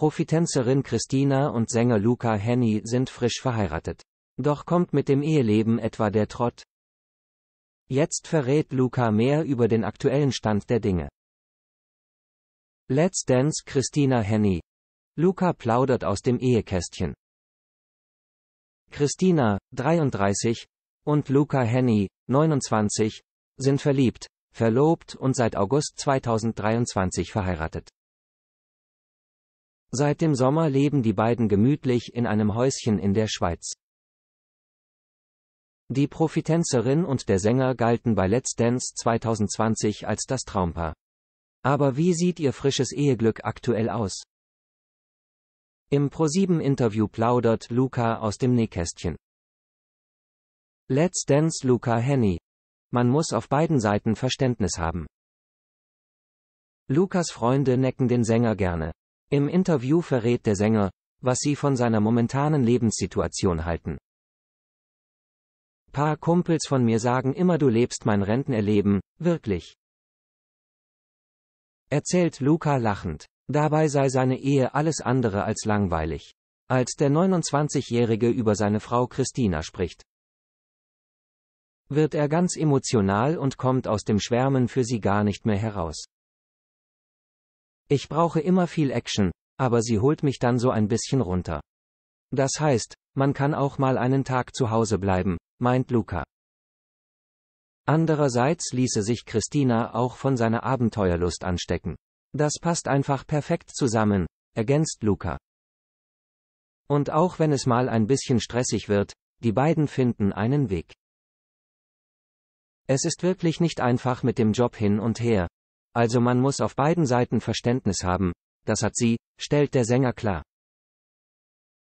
Profitenzerin Christina und Sänger Luca Henny sind frisch verheiratet. Doch kommt mit dem Eheleben etwa der Trott? Jetzt verrät Luca mehr über den aktuellen Stand der Dinge. Let's Dance Christina Henny. Luca plaudert aus dem Ehekästchen. Christina, 33, und Luca Henny, 29, sind verliebt, verlobt und seit August 2023 verheiratet. Seit dem Sommer leben die beiden gemütlich in einem Häuschen in der Schweiz. Die Profitenzerin und der Sänger galten bei Let's Dance 2020 als das Traumpaar. Aber wie sieht ihr frisches Eheglück aktuell aus? Im ProSieben-Interview plaudert Luca aus dem Nähkästchen. Let's Dance Luca Henny. Man muss auf beiden Seiten Verständnis haben. Lukas Freunde necken den Sänger gerne. Im Interview verrät der Sänger, was sie von seiner momentanen Lebenssituation halten. Paar Kumpels von mir sagen immer du lebst mein Rentenerleben, wirklich. Erzählt Luca lachend. Dabei sei seine Ehe alles andere als langweilig. Als der 29-Jährige über seine Frau Christina spricht, wird er ganz emotional und kommt aus dem Schwärmen für sie gar nicht mehr heraus. Ich brauche immer viel Action, aber sie holt mich dann so ein bisschen runter. Das heißt, man kann auch mal einen Tag zu Hause bleiben, meint Luca. Andererseits ließe sich Christina auch von seiner Abenteuerlust anstecken. Das passt einfach perfekt zusammen, ergänzt Luca. Und auch wenn es mal ein bisschen stressig wird, die beiden finden einen Weg. Es ist wirklich nicht einfach mit dem Job hin und her, also man muss auf beiden Seiten Verständnis haben, das hat sie, stellt der Sänger klar.